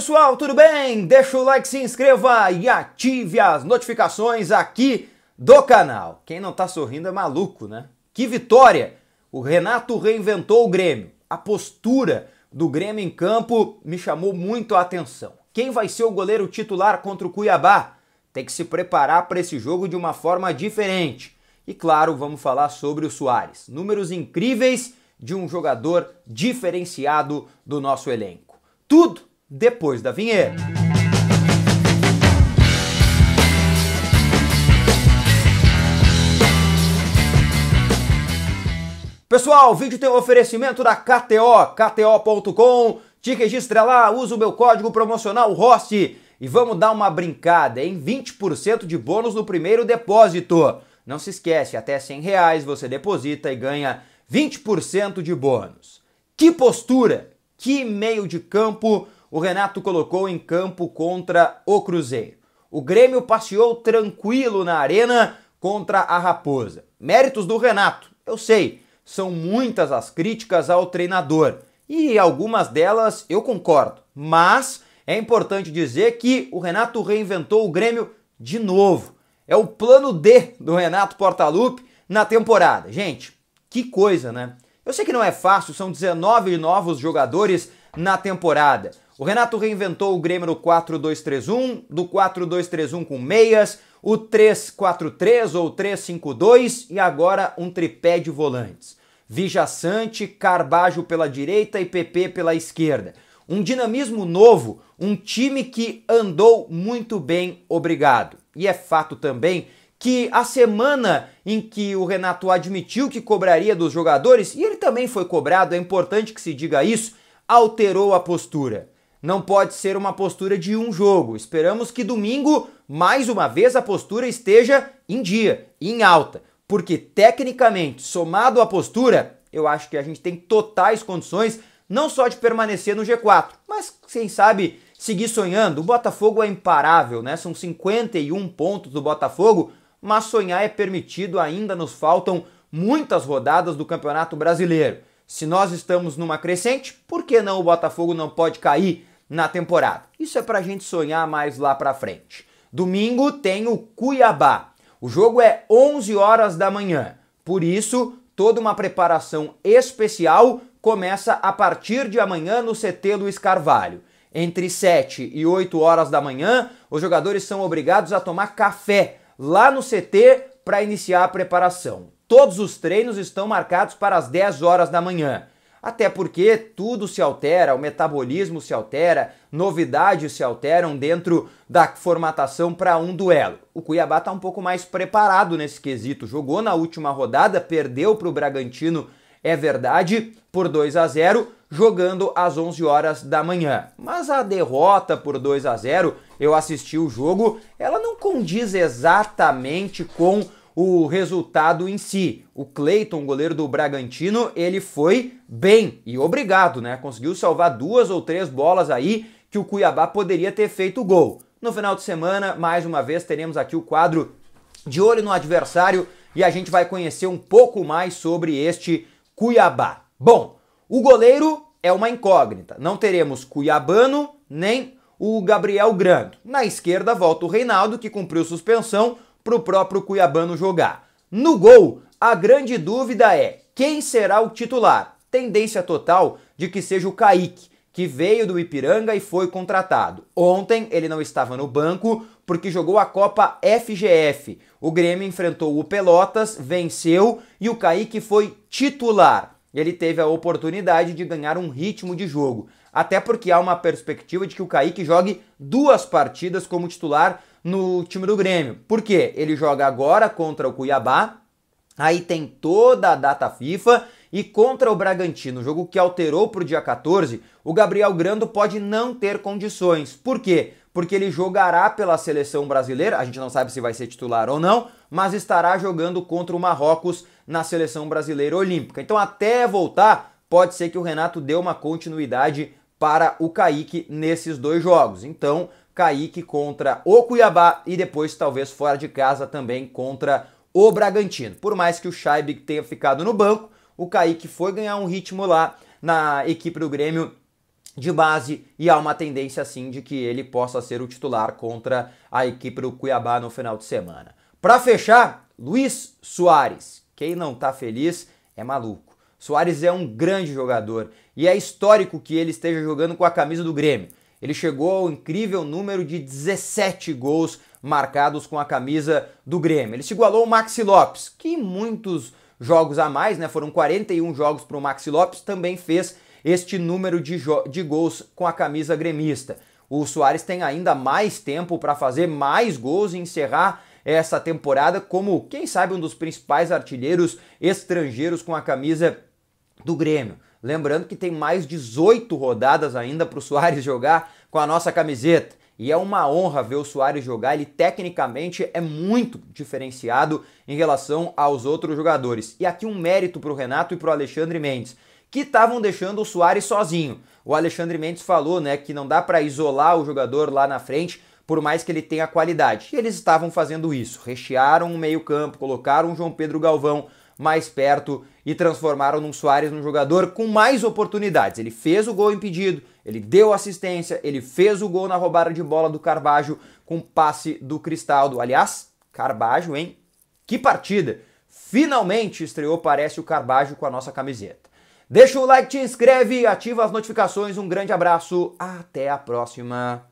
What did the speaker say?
pessoal, tudo bem? Deixa o like, se inscreva e ative as notificações aqui do canal. Quem não tá sorrindo é maluco, né? Que vitória! O Renato reinventou o Grêmio. A postura do Grêmio em campo me chamou muito a atenção. Quem vai ser o goleiro titular contra o Cuiabá? Tem que se preparar para esse jogo de uma forma diferente. E claro, vamos falar sobre o Soares. Números incríveis de um jogador diferenciado do nosso elenco. Tudo depois da vinheta. Pessoal, o vídeo tem um oferecimento da KTO, kto.com. Te registra lá, usa o meu código promocional ROST e vamos dar uma brincada em 20% de bônus no primeiro depósito. Não se esquece, até 100 reais você deposita e ganha 20% de bônus. Que postura, que meio de campo o Renato colocou em campo contra o Cruzeiro. O Grêmio passeou tranquilo na arena contra a Raposa. Méritos do Renato, eu sei, são muitas as críticas ao treinador e algumas delas eu concordo, mas é importante dizer que o Renato reinventou o Grêmio de novo. É o plano D do Renato Portaluppi na temporada. Gente, que coisa, né? Eu sei que não é fácil, são 19 novos jogadores na temporada. O Renato reinventou o Grêmio no 4-2-3-1, do 4-2-3-1 com meias, o 3-4-3 ou 3-5-2 e agora um tripé de volantes. Vija Sante, Carbajo pela direita e PP pela esquerda. Um dinamismo novo, um time que andou muito bem, obrigado. E é fato também que a semana em que o Renato admitiu que cobraria dos jogadores, e ele também foi cobrado, é importante que se diga isso, alterou a postura. Não pode ser uma postura de um jogo. Esperamos que domingo, mais uma vez, a postura esteja em dia, em alta. Porque, tecnicamente, somado à postura, eu acho que a gente tem totais condições não só de permanecer no G4, mas quem sabe seguir sonhando. O Botafogo é imparável, né? São 51 pontos do Botafogo, mas sonhar é permitido, ainda nos faltam muitas rodadas do Campeonato Brasileiro. Se nós estamos numa crescente, por que não o Botafogo não pode cair na temporada. Isso é pra gente sonhar mais lá pra frente. Domingo tem o Cuiabá. O jogo é 11 horas da manhã. Por isso, toda uma preparação especial começa a partir de amanhã no CT Luiz Carvalho. Entre 7 e 8 horas da manhã, os jogadores são obrigados a tomar café lá no CT para iniciar a preparação. Todos os treinos estão marcados para as 10 horas da manhã. Até porque tudo se altera, o metabolismo se altera, novidades se alteram dentro da formatação para um duelo. O Cuiabá está um pouco mais preparado nesse quesito. Jogou na última rodada, perdeu para o Bragantino, é verdade, por 2 a 0, jogando às 11 horas da manhã. Mas a derrota por 2 a 0, eu assisti o jogo, ela não condiz exatamente com o resultado em si. O Cleiton, goleiro do Bragantino, ele foi bem e obrigado, né? Conseguiu salvar duas ou três bolas aí que o Cuiabá poderia ter feito gol. No final de semana, mais uma vez, teremos aqui o quadro de olho no adversário e a gente vai conhecer um pouco mais sobre este Cuiabá. Bom, o goleiro é uma incógnita. Não teremos Cuiabano nem o Gabriel Grando. Na esquerda volta o Reinaldo, que cumpriu suspensão para o próprio Cuiabano jogar. No gol, a grande dúvida é quem será o titular. Tendência total de que seja o Kaique, que veio do Ipiranga e foi contratado. Ontem ele não estava no banco porque jogou a Copa FGF. O Grêmio enfrentou o Pelotas, venceu e o Kaique foi titular. Ele teve a oportunidade de ganhar um ritmo de jogo. Até porque há uma perspectiva de que o Kaique jogue duas partidas como titular no time do Grêmio. Por quê? Ele joga agora contra o Cuiabá, aí tem toda a data FIFA e contra o Bragantino, jogo que alterou para o dia 14, o Gabriel Grando pode não ter condições. Por quê? Porque ele jogará pela seleção brasileira, a gente não sabe se vai ser titular ou não, mas estará jogando contra o Marrocos na seleção brasileira olímpica. Então, até voltar, pode ser que o Renato dê uma continuidade para o Kaique nesses dois jogos. Então, Kaique contra o Cuiabá e depois, talvez, fora de casa também contra o Bragantino. Por mais que o Scheib tenha ficado no banco, o Kaique foi ganhar um ritmo lá na equipe do Grêmio de base e há uma tendência assim de que ele possa ser o titular contra a equipe do Cuiabá no final de semana. Para fechar, Luiz Soares. Quem não tá feliz é maluco. Soares é um grande jogador e é histórico que ele esteja jogando com a camisa do Grêmio. Ele chegou ao incrível número de 17 gols marcados com a camisa do Grêmio. Ele se igualou ao Maxi Lopes, que muitos jogos a mais, né? Foram 41 jogos para o Maxi Lopes, também fez este número de, de gols com a camisa gremista. O Soares tem ainda mais tempo para fazer mais gols e encerrar essa temporada como, quem sabe, um dos principais artilheiros estrangeiros com a camisa do Grêmio. Lembrando que tem mais 18 rodadas ainda para o Soares jogar com a nossa camiseta. E é uma honra ver o Soares jogar, ele tecnicamente é muito diferenciado em relação aos outros jogadores. E aqui um mérito para o Renato e para o Alexandre Mendes, que estavam deixando o Soares sozinho. O Alexandre Mendes falou né, que não dá para isolar o jogador lá na frente, por mais que ele tenha qualidade. E eles estavam fazendo isso, rechearam o meio campo, colocaram o João Pedro Galvão, mais perto e transformaram num Soares num jogador com mais oportunidades. Ele fez o gol impedido, ele deu assistência, ele fez o gol na roubada de bola do Carbajo com passe do Cristaldo. Aliás, Carbajo, hein? Que partida! Finalmente estreou, parece o Carbajo com a nossa camiseta. Deixa o like, te inscreve, ativa as notificações. Um grande abraço, até a próxima.